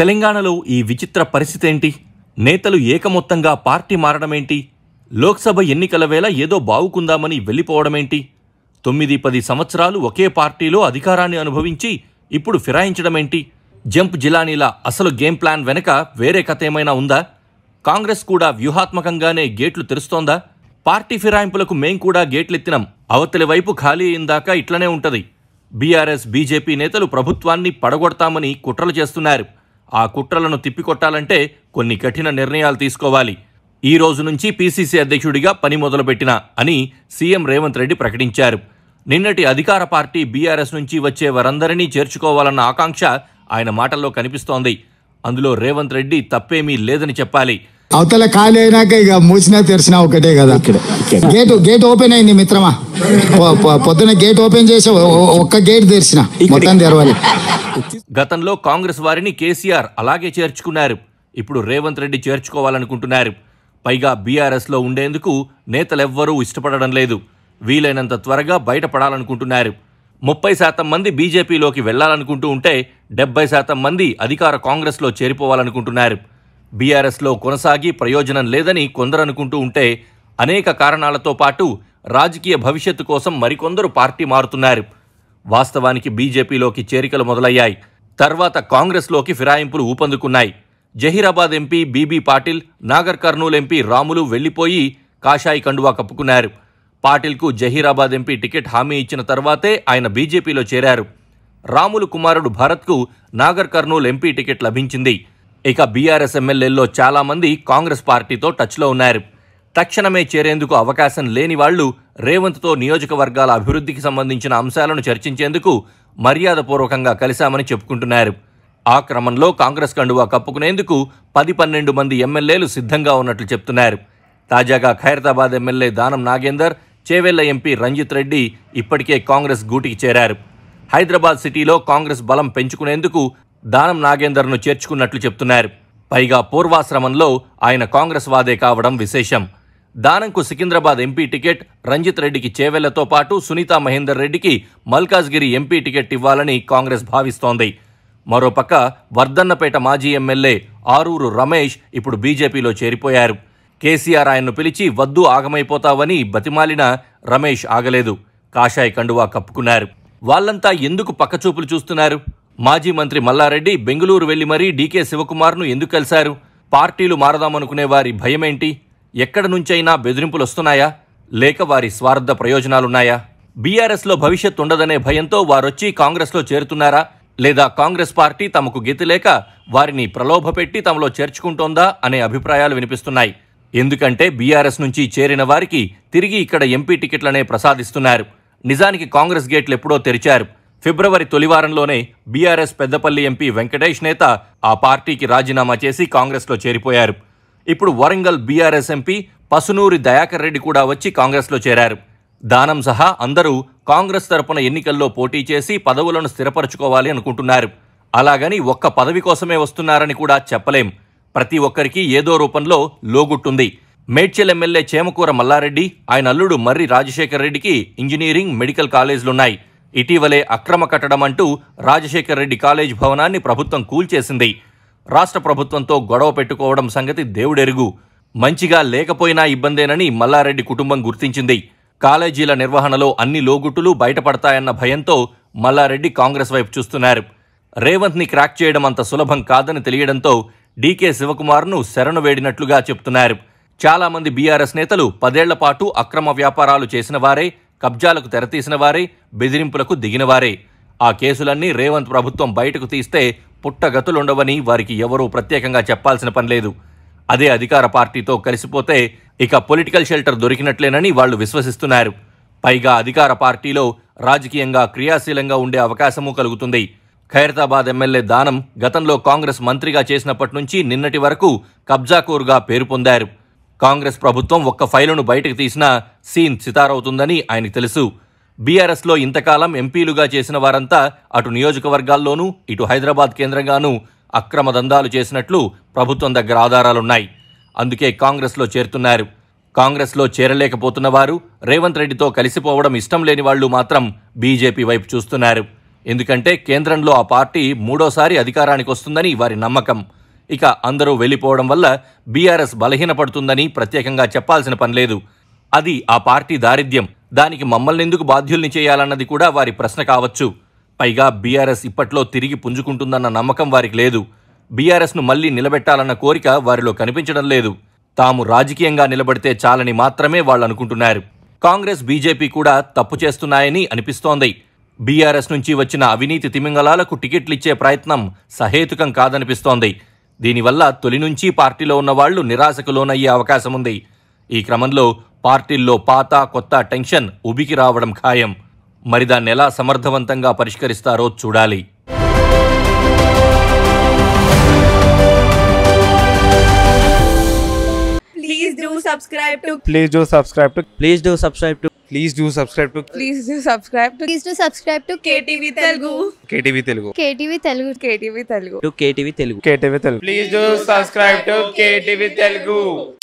తెలంగాణలో ఈ విచిత్ర పరిస్థితి ఏంటి నేతలు ఏకమొత్తంగా పార్టీ మారడమేంటి లోక్సభ ఎన్నికల వేళ ఏదో బావుకుందామని వెళ్ళిపోవడమేంటి తొమ్మిది పది సంవత్సరాలు ఒకే పార్టీలో అధికారాన్ని అనుభవించి ఇప్పుడు ఫిరాయించడమేంటి జంప్ జిలానీల అసలు గేమ్ ప్లాన్ వెనక వేరే కథ ఏమైనా ఉందా కాంగ్రెస్ కూడా వ్యూహాత్మకంగానే గేట్లు తెరుస్తోందా పార్టీ ఫిరాయింపులకు మేం కూడా గేట్లెత్తినాం అవతలి వైపు ఖాళీ అయిందాక ఇట్లనే ఉంటది బీఆర్ఎస్ బీజేపీ నేతలు ప్రభుత్వాన్ని పడగొడతామని కుట్రలు చేస్తున్నారు ఆ కుట్రలను తిప్పికొట్టాలంటే కొన్ని కఠిన నిర్ణయాలు తీసుకోవాలి ఈ రోజు నుంచి పీసీసీ అధ్యక్షుడిగా పని మొదలుపెట్టిన అని సీఎం రేవంత్ రెడ్డి ప్రకటించారు నిన్నటి అధికార పార్టీ బీఆర్ఎస్ నుంచి వచ్చే వారందరినీ చేర్చుకోవాలన్న ఆకాంక్ష ఆయన మాటల్లో కనిపిస్తోంది అందులో రేవంత్ రెడ్డి తప్పేమీ లేదని చెప్పాలి అవతల ఖాళీ అయినాక ఇక మూసినా తెరిచినా ఒకటే కదా గేట్ గేట్ ఓపెన్ అయింది మిత్రమా పొద్దున గేట్ ఓపెన్ చేసి ఒక్క గేట్ తెరిచిన మొత్తం తెరవాలి గతంలో కాంగ్రెస్ వారిని కేసీఆర్ అలాగే చేర్చుకున్నారు ఇప్పుడు రేవంత్ రెడ్డి చేర్చుకోవాలనుకుంటున్నారు పైగా బీఆర్ఎస్లో ఉండేందుకు నేతలెవ్వరూ ఇష్టపడడం లేదు వీలైనంత త్వరగా బయటపడాలనుకుంటున్నారు ముప్పై శాతం మంది బీజేపీలోకి వెళ్లాలనుకుంటూ ఉంటే డెబ్బై శాతం మంది అధికార కాంగ్రెస్లో చేరిపోవాలనుకుంటున్నారు బీఆర్ఎస్లో కొనసాగి ప్రయోజనం లేదని కొందరు అనుకుంటూ ఉంటే అనేక కారణాలతో పాటు రాజకీయ భవిష్యత్తు కోసం మరికొందరు పార్టీ మారుతున్నారు వాస్తవానికి బీజేపీలోకి చేరికలు మొదలయ్యాయి తర్వాత కాంగ్రెస్లోకి ఫిరాయింపులు ఊపందుకున్నాయి Zaheerabad MP B B Patil Nagarkurnool MP Ramulu వెళ్లిపోయి కాషాయి కండువా కప్పుకున్నారు పాటిల్కు జహీరాబాద్ ఎంపీ టికెట్ హామీ ఇచ్చిన తర్వాతే ఆయన బీజేపీలో చేరారు రాములు కుమారుడు భరత్కు నాగర్ కర్నూలు ఎంపీ టికెట్ లభించింది ఇక బీఆర్ఎస్ ఎమ్మెల్యేల్లో చాలామంది కాంగ్రెస్ పార్టీతో టచ్లో ఉన్నారు తక్షణమే చేరేందుకు అవకాశం లేని వాళ్లు రేవంత్తో నియోజకవర్గాల అభివృద్ధికి సంబంధించిన అంశాలను చర్చించేందుకు మర్యాదపూర్వకంగా కలిశామని చెప్పుకుంటున్నారు ఆ క్రమంలో కాంగ్రెస్ కండువా కప్పుకునేందుకు పది పన్నెండు మంది ఎమ్మెల్యేలు సిద్ధంగా ఉన్నట్లు చెప్తున్నారు తాజాగా ఖైరతాబాద్ ఎమ్మెల్యే దానం నాగేందర్ చేవెళ్ల ఎంపీ రంజిత్ రెడ్డి ఇప్పటికే కాంగ్రెస్ గూటికి చేరారు హైదరాబాద్ సిటీలో కాంగ్రెస్ బలం పెంచుకునేందుకు దానం నాగేందర్ను చేర్చుకున్నట్లు చెప్తున్నారు పైగా పూర్వాశ్రమంలో ఆయన కాంగ్రెస్ వాదే కావడం విశేషం దానంకు సికింద్రాబాద్ ఎంపీ టికెట్ రంజిత్ రెడ్డికి చేవెళ్లతో పాటు సునీత మహేందర్ రెడ్డికి మల్కాజ్గిరి ఎంపీ టికెట్ ఇవ్వాలని కాంగ్రెస్ భావిస్తోంది మరోపక్క వర్ధన్నపేట మాజీ ఎమ్మెల్యే ఆరూరు రమేష్ ఇప్పుడు బీజేపీలో చేరిపోయారు కేసీఆర్ ఆయన్ను పిలిచి వద్దు ఆగమైపోతావని బతిమాలిన రమేష్ ఆగలేదు కాషాయ కండువా కప్పుకున్నారు వాళ్లంతా ఎందుకు పక్కచూపులు చూస్తున్నారు మాజీ మంత్రి మల్లారెడ్డి బెంగళూరు వెళ్లి మరీ డీకే శివకుమార్ను ఎందుకు కలిశారు పార్టీలు మారదామనుకునే వారి భయమేంటి ఎక్కడి నుంచైనా బెదిరింపులు వస్తున్నాయా లేక వారి స్వార్థ ప్రయోజనాలున్నాయా బీఆర్ఎస్లో భవిష్యత్ ఉండదనే భయంతో వారొచ్చి కాంగ్రెస్లో చేరుతున్నారా లేదా కాంగ్రెస్ పార్టీ తమకు గతి లేక వారిని ప్రలోభపెట్టి తమలో చేర్చుకుంటోందా అనే అభిప్రాయాలు వినిపిస్తున్నాయి ఎందుకంటే బీఆర్ఎస్ నుంచి చేరిన వారికి తిరిగి ఇక్కడ ఎంపీ టికెట్లనే ప్రసాదిస్తున్నారు నిజానికి కాంగ్రెస్ గేట్లు ఎప్పుడో తెరిచారు ఫిబ్రవరి తొలివారంలోనే బీఆర్ఎస్ పెద్దపల్లి ఎంపీ వెంకటేష్ నేత ఆ పార్టీకి రాజీనామా చేసి కాంగ్రెస్లో చేరిపోయారు ఇప్పుడు వరంగల్ బీఆర్ఎస్ ఎంపీ పసునూరి దయాకర్ రెడ్డి కూడా వచ్చి కాంగ్రెస్లో చేరారు దానం సహా అందరూ కాంగ్రెస్ తరపున ఎన్నికల్లో పోటీ చేసి పదవులను స్థిరపరచుకోవాలి అనుకుంటున్నారు అలాగని ఒక్క పదవి కోసమే వస్తున్నారని కూడా చెప్పలేం ప్రతి ఒక్కరికి ఏదో రూపంలో లోగుట్టుంది మేడ్చల్ ఎమ్మెల్యే చేమకూర మల్లారెడ్డి ఆయన అల్లుడు మర్రి రాజశేఖర్ రెడ్డికి ఇంజనీరింగ్ మెడికల్ కాలేజీలున్నాయి ఇటీవలే అక్రమ కట్టడం అంటూ రాజశేఖర్ రెడ్డి కాలేజ్ భవనాన్ని ప్రభుత్వం కూల్చేసింది రాష్ట్ర ప్రభుత్వంతో గొడవ పెట్టుకోవడం సంగతి దేవుడెరుగు మంచిగా లేకపోయినా ఇబ్బందేనని మల్లారెడ్డి కుటుంబం గుర్తించింది కాలేజీల నిర్వహణలో అన్ని లోగుట్టులు బయటపడతాయన్న భయంతో మల్లారెడ్డి కాంగ్రెస్ వైపు చూస్తున్నారు రేవంత్ని క్రాక్ చేయడం అంత సులభం కాదని తెలియడంతో డీకే శివకుమార్ను శరణు వేడినట్లుగా చెప్తున్నారు చాలామంది బీఆర్ఎస్ నేతలు పదేళ్ల పాటు అక్రమ వ్యాపారాలు చేసిన వారే కబ్జాలకు తెరతీసిన వారే బెదిరింపులకు దిగినవారే ఆ కేసులన్నీ రేవంత్ ప్రభుత్వం బయటకు తీస్తే పుట్టగతులుండవని వారికి ఎవరూ ప్రత్యేకంగా చెప్పాల్సిన పనిలేదు అదే అధికార పార్టీతో కలిసిపోతే ఇక పొలిటికల్ షెల్టర్ దొరికినట్లేనని వాళ్ళు విశ్వసిస్తున్నారు పైగా అధికార పార్టీలో రాజకీయంగా క్రియాశీలంగా ఉండే అవకాశము కలుగుతుంది ఖైరతాబాద్ ఎమ్మెల్యే దానం గతంలో కాంగ్రెస్ మంత్రిగా చేసినప్పటి నుంచి నిన్నటి వరకు కబ్జాకూరుగా పేరు పొందారు కాంగ్రెస్ ప్రభుత్వం ఒక్క ఫైలును బయటకు తీసినా సీన్ సితారవుతుందని ఆయనకు తెలుసు బీఆర్ఎస్లో ఇంతకాలం ఎంపీలుగా చేసిన వారంతా అటు నియోజకవర్గాల్లోనూ ఇటు హైదరాబాద్ కేంద్రంగానూ అక్రమ దందాలు చేసినట్లు ప్రభుత్వం దగ్గర ఆధారాలున్నాయి అందుకే కాంగ్రెస్లో చేరుతున్నారు కాంగ్రెస్లో చేరలేకపోతున్న వారు రేవంత్ రెడ్డితో కలిసిపోవడం ఇష్టం లేని వాళ్ళు మాత్రం బీజేపీ వైపు చూస్తున్నారు ఎందుకంటే కేంద్రంలో ఆ పార్టీ మూడోసారి అధికారానికి వస్తుందని వారి నమ్మకం ఇక అందరూ వెళ్ళిపోవడం వల్ల బీఆర్ఎస్ బలహీనపడుతుందని ప్రత్యేకంగా చెప్పాల్సిన పనిలేదు అది ఆ పార్టీ దారిద్ర్యం దానికి మమ్మల్ని ఎందుకు బాధ్యుల్ని చేయాలన్నది కూడా వారి ప్రశ్న కావచ్చు పైగా బీఆర్ఎస్ ఇప్పట్లో తిరిగి పుంజుకుంటుందన్న నమ్మకం వారికి లేదు బీఆర్ఎస్ను మళ్లీ నిలబెట్టాలన్న కోరిక వారిలో కనిపించడం లేదు తాము రాజకీయంగా నిలబడితే చాలని మాత్రమే వాళ్ళనుకుంటున్నారు కాంగ్రెస్ బీజేపీ కూడా తప్పు చేస్తున్నాయని అనిపిస్తోంది బీఆర్ఎస్ నుంచి వచ్చిన అవినీతి తిమింగళాలకు టికెట్లిచ్చే ప్రయత్నం సహేతుకం కాదనిపిస్తోంది దీనివల్ల తొలి నుంచి పార్టీలో ఉన్నవాళ్లు నిరాశకు లోనయ్యే అవకాశం ఉంది ఈ క్రమంలో పార్టీల్లో పాత కొత్త టెన్షన్ ఉబికి రావడం ఖాయం మరి దాన్ని ఎలా సమర్థవంతంగా పరిష్కరిస్తారో చూడాలి తెలుగు